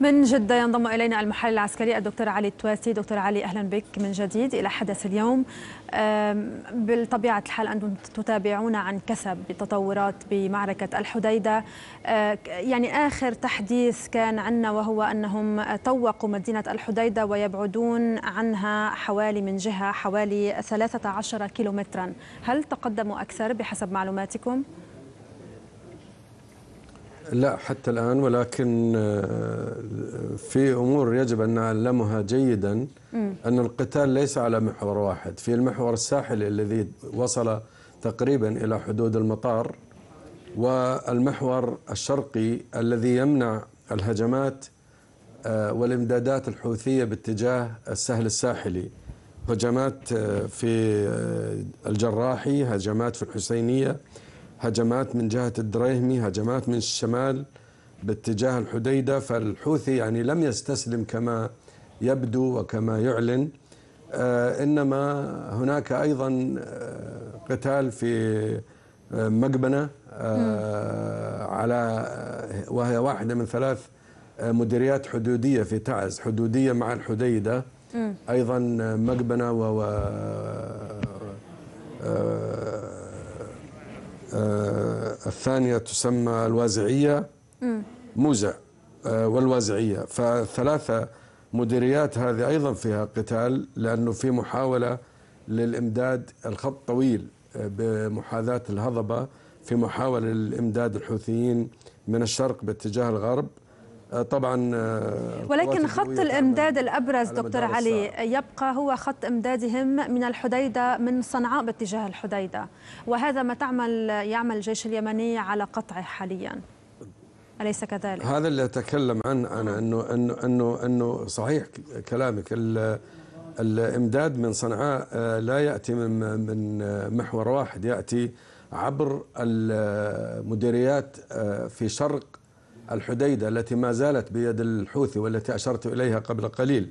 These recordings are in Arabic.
من جدة ينضم إلينا المحلل العسكري الدكتور علي التواسي دكتور علي أهلا بك من جديد إلى حدث اليوم بالطبيعة الحال أنتم تتابعون عن كثب التطورات بمعركة الحديدة أه، يعني آخر تحديث كان عنا وهو أنهم طوقوا مدينة الحديدة ويبعدون عنها حوالي من جهة حوالي 13 كيلومترا هل تقدموا أكثر بحسب معلوماتكم؟ لا حتى الآن ولكن آه، في أمور يجب أن نعلمها جيدا أن القتال ليس على محور واحد في المحور الساحلي الذي وصل تقريبا إلى حدود المطار والمحور الشرقي الذي يمنع الهجمات آه، والامدادات الحوثية باتجاه السهل الساحلي هجمات آه، في الجراحي هجمات في الحسينية هجمات من جهة الدريهمي هجمات من الشمال باتجاه الحديدة فالحوثي يعني لم يستسلم كما يبدو وكما يعلن آه، إنما هناك أيضا آه، قتال في آه، مقبنة على وهي واحدة من ثلاث مديريات حدودية في تعز حدودية مع الحديدة أيضا مقبنة و آه، الثانية تسمى الوازعية موزع آه، والوازعية فثلاثة مديريات هذه أيضا فيها قتال لأنه في محاولة للإمداد الخط طويل آه، بمحاذاة الهضبة في محاولة للامداد الحوثيين من الشرق باتجاه الغرب آه، طبعا آه، ولكن خط الامداد الابرز دكتور علي يبقى هو خط امدادهم من الحديده من صنعاء باتجاه الحديده وهذا ما تعمل يعمل الجيش اليمني على قطعه حاليا اليس كذلك هذا اللي اتكلم عنه انا انه انه انه انه صحيح كلامك الامداد من صنعاء آه، لا ياتي من من محور واحد ياتي عبر المديريات في شرق الحديدة التي ما زالت بيد الحوثي والتي أشرت إليها قبل قليل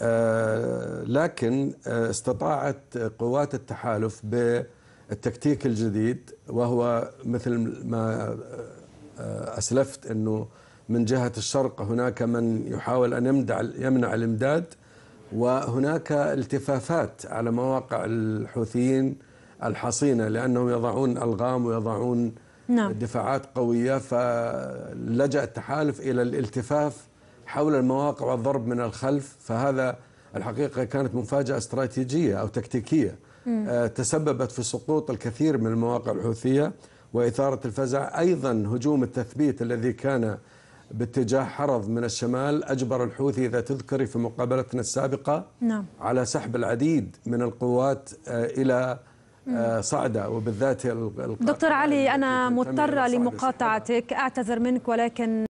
آه، لكن آه، استطاعت قوات التحالف بالتكتيك الجديد وهو مثل ما آه، أسلفت أنه من جهة الشرق هناك من يحاول أن يمنع, يمنع الإمداد وهناك التفافات على مواقع الحوثيين الحصينة لأنهم يضعون ألغام ويضعون نعم. دفاعات قوية فلجأ التحالف إلى الالتفاف حول المواقع والضرب من الخلف فهذا الحقيقة كانت مفاجأة استراتيجية أو تكتيكية مم. آه، تسببت في سقوط الكثير من المواقع الحوثية وإثارة الفزع أيضا هجوم التثبيت الذي كان باتجاه حرض من الشمال أجبر الحوثي إذا تذكري في مقابلتنا السابقة نعم. على سحب العديد من القوات آه، إلى آه، صعدة وبالذات دكتور علي أنا مضطرة لمقاطعتك أعتذر منك ولكن